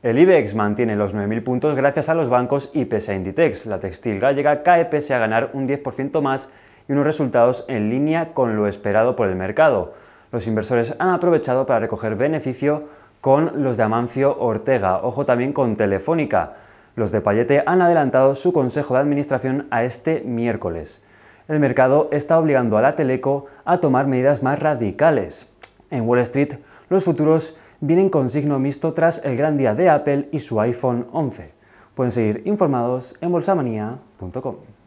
El IBEX mantiene los 9.000 puntos gracias a los bancos y pese a Inditex. La textil gallega cae pese a ganar un 10% más y unos resultados en línea con lo esperado por el mercado. Los inversores han aprovechado para recoger beneficio con los de Amancio Ortega, ojo también con Telefónica. Los de Payete han adelantado su consejo de administración a este miércoles. El mercado está obligando a la Teleco a tomar medidas más radicales. En Wall Street, los futuros vienen con signo mixto tras el gran día de Apple y su iPhone 11. Pueden seguir informados en bolsamanía.com.